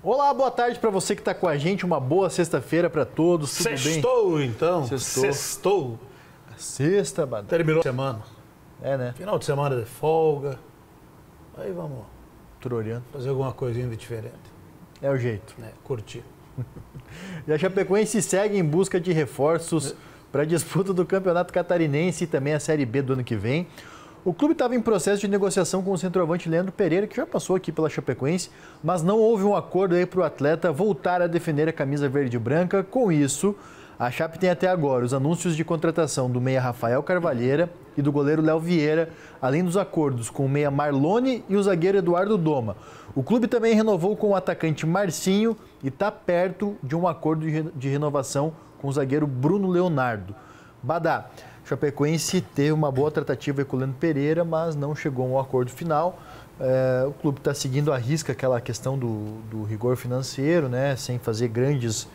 Olá, boa tarde para você que está com a gente. Uma boa sexta-feira para todos. Tudo Sextou, bem? então. Sextou. Sextou. Sexta, Badal. Terminou a semana. É, né? Final de semana de folga. Aí vamos. Trolhando. Fazer alguma coisinha de diferente. É o jeito. É, curtir. e a Chapecoense segue em busca de reforços é. para a disputa do Campeonato Catarinense e também a Série B do ano que vem. O clube estava em processo de negociação com o centroavante Leandro Pereira, que já passou aqui pela Chapecoense, mas não houve um acordo aí para o atleta voltar a defender a camisa verde e branca. Com isso, a Chape tem até agora os anúncios de contratação do meia Rafael Carvalheira e do goleiro Léo Vieira, além dos acordos com o meia Marlone e o zagueiro Eduardo Doma. O clube também renovou com o atacante Marcinho e está perto de um acordo de renovação com o zagueiro Bruno Leonardo. Badá, Chapecoense teve uma boa tratativa com o Leandro Pereira, mas não chegou a um acordo final. É, o clube está seguindo à risca aquela questão do, do, rigor financeiro, né, sem fazer grandes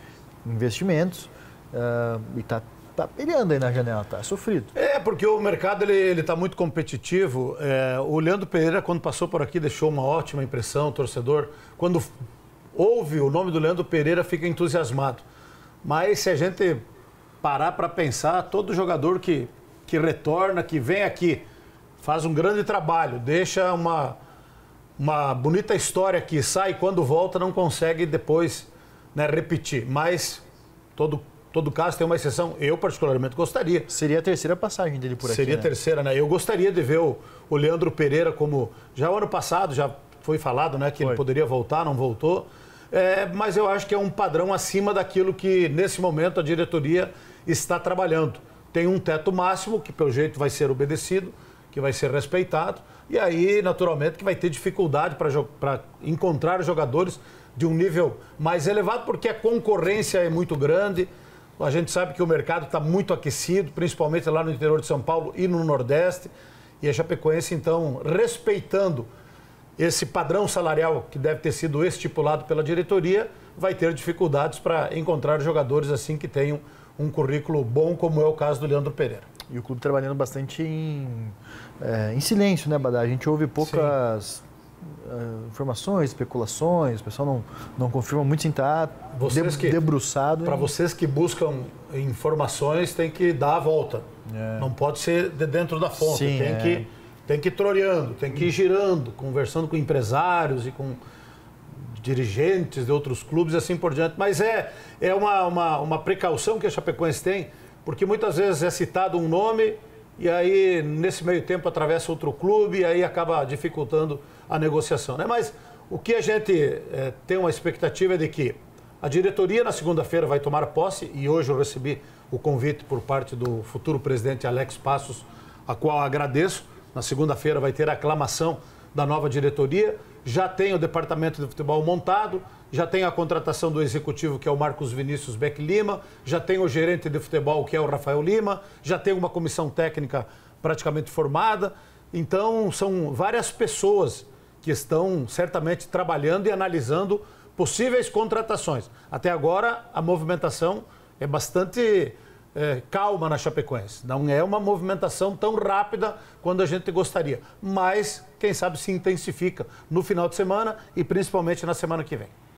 investimentos. É, e está tá peleando tá aí na janela, Está é sofrido. É, porque o mercado ele, ele tá muito competitivo. É, o Leandro Pereira, quando passou por aqui, deixou uma ótima impressão, o torcedor. Quando ouve o nome do Leandro Pereira, fica entusiasmado. Mas se a gente parar para pensar, todo jogador que, que retorna, que vem aqui, faz um grande trabalho, deixa uma, uma bonita história aqui, sai quando volta não consegue depois né, repetir. Mas todo todo caso tem uma exceção. Eu, particularmente, gostaria. Seria a terceira passagem dele por aqui. Seria a né? terceira, né? Eu gostaria de ver o, o, Leandro Pereira como. Já o ano passado já foi falado, né? Que foi. ele poderia voltar, não voltou. É, mas eu acho que é um padrão acima daquilo que, nesse momento, a diretoria está trabalhando. Tem um teto máximo, que pelo jeito vai ser obedecido, que vai ser respeitado, e aí, naturalmente, que vai ter dificuldade para encontrar jogadores de um nível mais elevado, porque a concorrência é muito grande. A gente sabe que o mercado está muito aquecido, principalmente lá no interior de São Paulo e no Nordeste. E a Chapecoense, então, respeitando esse padrão salarial que deve ter sido estipulado pela diretoria, vai ter dificuldades para encontrar jogadores assim que tenham um currículo bom, como é o caso do Leandro Pereira. E o clube trabalhando bastante em, é, em silêncio, né, Badá? A gente ouve poucas uh, informações, especulações, o pessoal não, não confirma muito sem estar vocês que, debruçado. Para em... vocês que buscam informações, tem que dar a volta. É. Não pode ser de dentro da fonte. Sim, tem, é. que, tem que ir troreando, tem que ir girando, conversando com empresários e com dirigentes de outros clubes e assim por diante. Mas é, é uma, uma, uma precaução que a Chapecoense tem, porque muitas vezes é citado um nome e aí nesse meio tempo atravessa outro clube e aí acaba dificultando a negociação. Né? Mas o que a gente é, tem uma expectativa é de que a diretoria na segunda-feira vai tomar posse e hoje eu recebi o convite por parte do futuro presidente Alex Passos, a qual agradeço. Na segunda-feira vai ter aclamação da nova diretoria, já tem o departamento de futebol montado, já tem a contratação do executivo, que é o Marcos Vinícius Beck Lima, já tem o gerente de futebol, que é o Rafael Lima, já tem uma comissão técnica praticamente formada. Então, são várias pessoas que estão certamente trabalhando e analisando possíveis contratações. Até agora, a movimentação é bastante é, calma na Chapecoense. Não é uma movimentação tão rápida quanto a gente gostaria. Mas, quem sabe, se intensifica no final de semana e principalmente na semana que vem.